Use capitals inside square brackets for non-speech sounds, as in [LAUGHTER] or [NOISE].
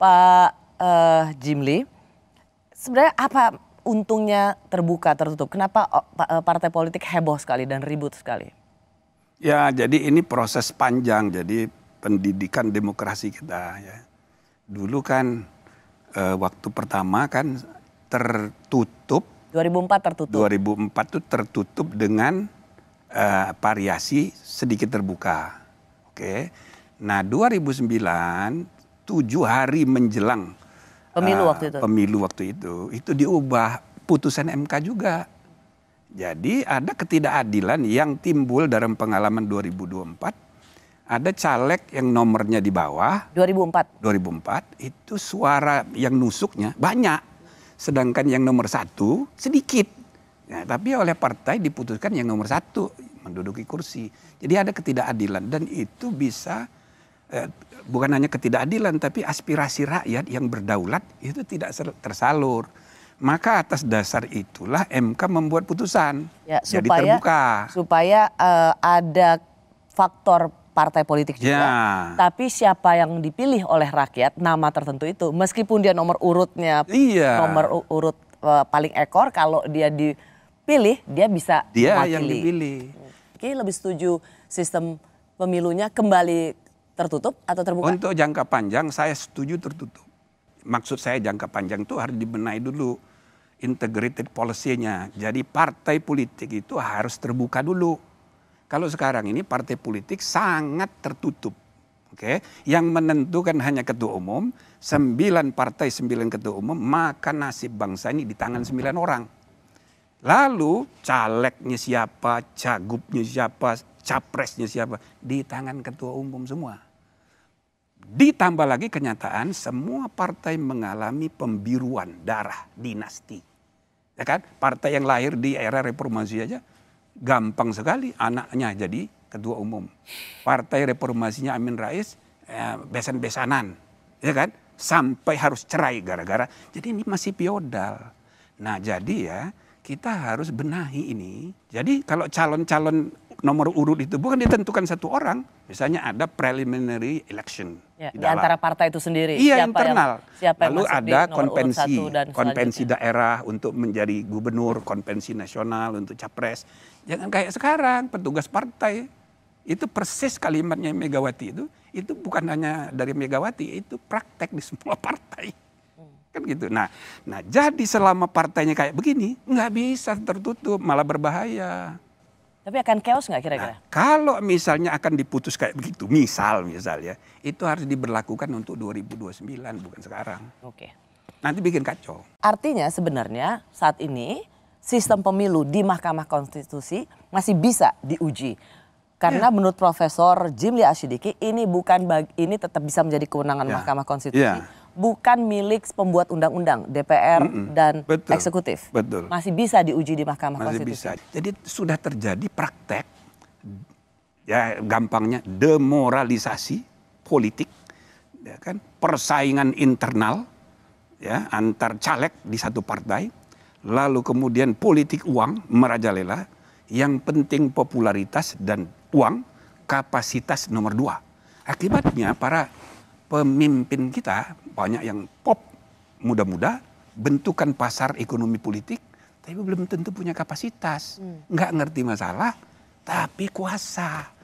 Pak uh, Jimli, sebenarnya apa untungnya terbuka tertutup? Kenapa oh, eh, partai politik heboh sekali dan ribut sekali? Ya, jadi ini proses panjang. Jadi pendidikan demokrasi kita ya. Dulu kan uh, waktu pertama kan tertutup. 2004 tertutup. 2004 itu tertutup dengan uh, variasi sedikit terbuka. Oke. Nah, 2009 tujuh hari menjelang pemilu waktu eh, itu. Pemilu waktu itu itu diubah putusan MK juga. Jadi ada ketidakadilan yang timbul dalam pengalaman 2024. Ada caleg yang nomornya di bawah 2004. 2004 itu suara yang nusuknya banyak, sedangkan yang nomor satu sedikit. Ya, tapi oleh partai diputuskan yang nomor satu menduduki kursi. Jadi ada ketidakadilan dan itu bisa Eh, bukan hanya ketidakadilan tapi aspirasi rakyat yang berdaulat itu tidak tersalur. Maka atas dasar itulah MK membuat putusan. Ya, supaya, terbuka. Supaya uh, ada faktor partai politik juga. Ya. Tapi siapa yang dipilih oleh rakyat nama tertentu itu meskipun dia nomor urutnya iya. nomor urut uh, paling ekor kalau dia dipilih dia bisa dia mewakili. yang dipilih. Oke, lebih setuju sistem pemilunya kembali tertutup atau terbuka? Untuk jangka panjang saya setuju tertutup. Maksud saya jangka panjang itu harus dibenahi dulu integrated policy-nya. Jadi partai politik itu harus terbuka dulu. Kalau sekarang ini partai politik sangat tertutup. Oke, okay? yang menentukan hanya ketua umum, sembilan partai sembilan ketua umum, maka nasib bangsa ini di tangan sembilan orang. Lalu calegnya siapa, cagupnya siapa, capresnya siapa, di tangan ketua umum semua. Ditambah lagi kenyataan semua partai mengalami pembiruan darah dinasti. Ya kan? Partai yang lahir di era reformasi aja gampang sekali anaknya jadi ketua umum. Partai reformasinya Amin Rais eh, besan-besanan. Ya kan? Sampai harus cerai gara-gara. Jadi ini masih piodal. Nah jadi ya kita harus benahi ini. Jadi kalau calon-calon nomor urut itu bukan ditentukan satu orang. Misalnya ada preliminary election. Ya, di, di antara partai itu sendiri. Iya siapa internal. Yang, siapa Lalu yang ada konvensi, konvensi daerah untuk menjadi gubernur, konvensi nasional untuk capres. Jangan kayak sekarang petugas partai itu persis kalimatnya Megawati itu itu bukan hanya dari Megawati itu praktek di semua [LAUGHS] partai kan gitu nah nah jadi selama partainya kayak begini nggak bisa tertutup malah berbahaya tapi akan chaos nggak kira-kira? Nah, kalau misalnya akan diputus kayak begitu, misal misalnya, itu harus diberlakukan untuk 2029 bukan sekarang. Oke. Nanti bikin kacau. Artinya sebenarnya saat ini sistem pemilu di Mahkamah Konstitusi masih bisa diuji. Karena yeah. menurut Profesor Jimli Asyidiki ini bukan bag, ini tetap bisa menjadi kewenangan yeah. Mahkamah ya. Konstitusi. Yeah bukan milik pembuat undang-undang DPR mm -mm. dan Betul. eksekutif. Betul. Masih bisa diuji di Mahkamah Masih Konstitusi. Bisa. Jadi sudah terjadi praktek ya gampangnya demoralisasi politik ya kan persaingan internal ya antar caleg di satu partai lalu kemudian politik uang merajalela yang penting popularitas dan uang kapasitas nomor dua akibatnya para pemimpin kita banyak yang pop muda-muda bentukan pasar ekonomi politik tapi belum tentu punya kapasitas hmm. nggak hmm. ngerti masalah tapi kuasa